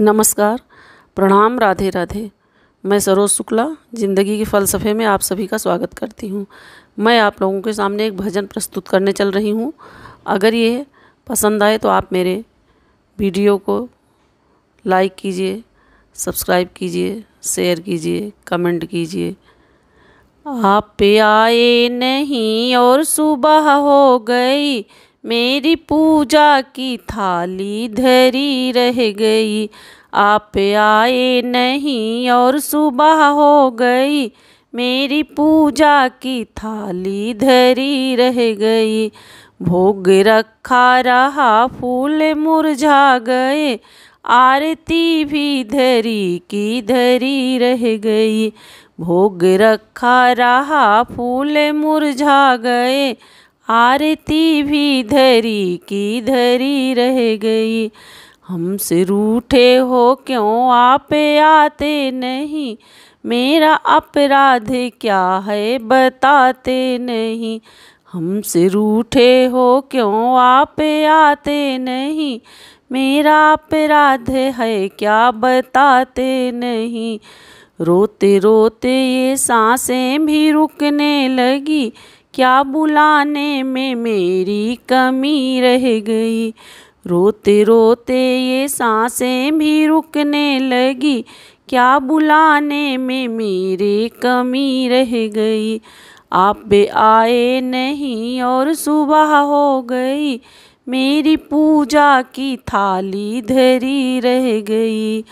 नमस्कार प्रणाम राधे राधे मैं सरोज शुक्ला ज़िंदगी के फ़लसफ़े में आप सभी का स्वागत करती हूँ मैं आप लोगों के सामने एक भजन प्रस्तुत करने चल रही हूँ अगर ये पसंद आए तो आप मेरे वीडियो को लाइक कीजिए सब्सक्राइब कीजिए शेयर कीजिए कमेंट कीजिए आप आए नहीं और सुबह हो गई मेरी पूजा की थाली धरी रह गई आप आए नहीं और सुबह हो गई मेरी पूजा की थाली धरी रह गई भोग रखा रहा फूल मुरझा गए आरती भी धरी की धरी रह गई भोग रखा रहा फूल मुरझा गए आरती भी धरी की धरी रह गई हमसे रूठे हो क्यों आप आते नहीं मेरा अपराध क्या है बताते नहीं हमसे रूठे हो क्यों आप आते नहीं मेरा अपराध है क्या बताते नहीं रोते रोते ये सांसें भी रुकने लगी क्या बुलाने में मेरी कमी रह गई रोते रोते ये सांसें भी रुकने लगी क्या बुलाने में मेरी कमी रह गई आप बे आए नहीं और सुबह हो गई मेरी पूजा की थाली धरी रह गई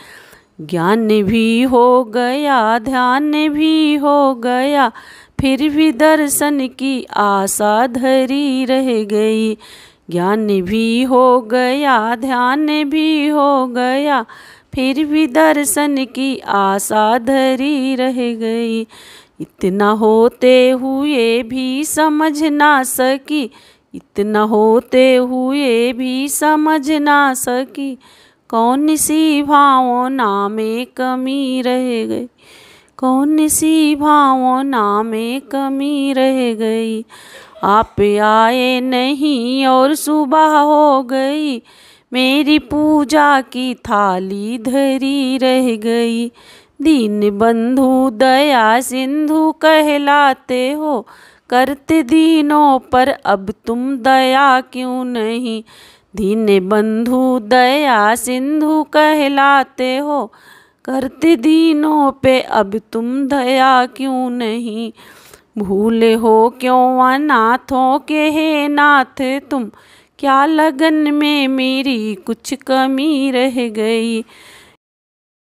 ज्ञान भी हो गया ध्यान भी हो गया फिर भी दर्शन की आशा धरी रह गई ज्ञान भी हो गया ध्यान भी हो गया फिर भी दर्शन की आशा धरी रह गई इतना होते हुए भी समझ ना सकी इतना होते हुए भी समझ ना सकी कौन सी भावना में कमी रह गई कौन सी भावना में कमी रह गई आप आए नहीं और सुबह हो गई मेरी पूजा की थाली धरी रह गई दीन बंधु दया सिंधु कहलाते हो करते दीनों पर अब तुम दया क्यों नहीं दीन बंधु दया सिंधु कहलाते हो करते दीनों पे अब तुम दया क्यों नहीं भूले हो क्यों अनाथों के हे नाथ तुम क्या लगन में मेरी कुछ कमी रह गई